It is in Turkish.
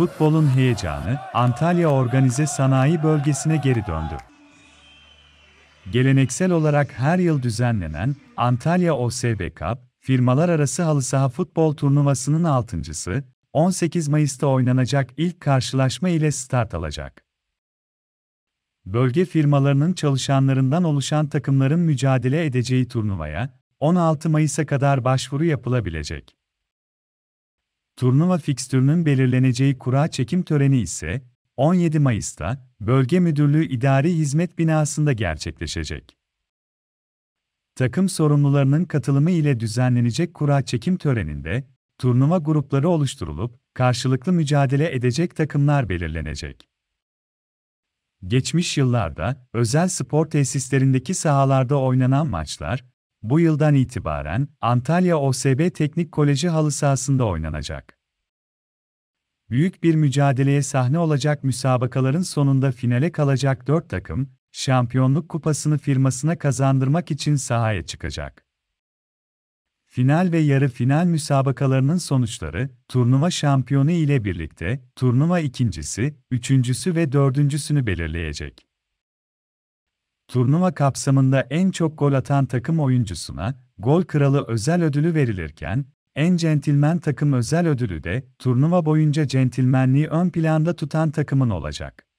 Futbolun heyecanı Antalya Organize Sanayi Bölgesi'ne geri döndü. Geleneksel olarak her yıl düzenlenen Antalya OSB Cup, firmalar arası halı saha futbol turnuvasının altıncısı, 18 Mayıs'ta oynanacak ilk karşılaşma ile start alacak. Bölge firmalarının çalışanlarından oluşan takımların mücadele edeceği turnuvaya, 16 Mayıs'a kadar başvuru yapılabilecek. Turnuva fikstürünün belirleneceği kura çekim töreni ise 17 Mayıs'ta Bölge Müdürlüğü İdari Hizmet Binası'nda gerçekleşecek. Takım sorumlularının katılımı ile düzenlenecek kura çekim töreninde turnuva grupları oluşturulup karşılıklı mücadele edecek takımlar belirlenecek. Geçmiş yıllarda özel spor tesislerindeki sahalarda oynanan maçlar bu yıldan itibaren Antalya OSB Teknik Koleji halı sahasında oynanacak. Büyük bir mücadeleye sahne olacak müsabakaların sonunda finale kalacak 4 takım, şampiyonluk kupasını firmasına kazandırmak için sahaya çıkacak. Final ve yarı final müsabakalarının sonuçları, turnuva şampiyonu ile birlikte, turnuva ikincisi, üçüncüsü ve dördüncüsünü belirleyecek turnuva kapsamında en çok gol atan takım oyuncusuna gol kralı özel ödülü verilirken, en centilmen takım özel ödülü de turnuva boyunca centilmenliği ön planda tutan takımın olacak.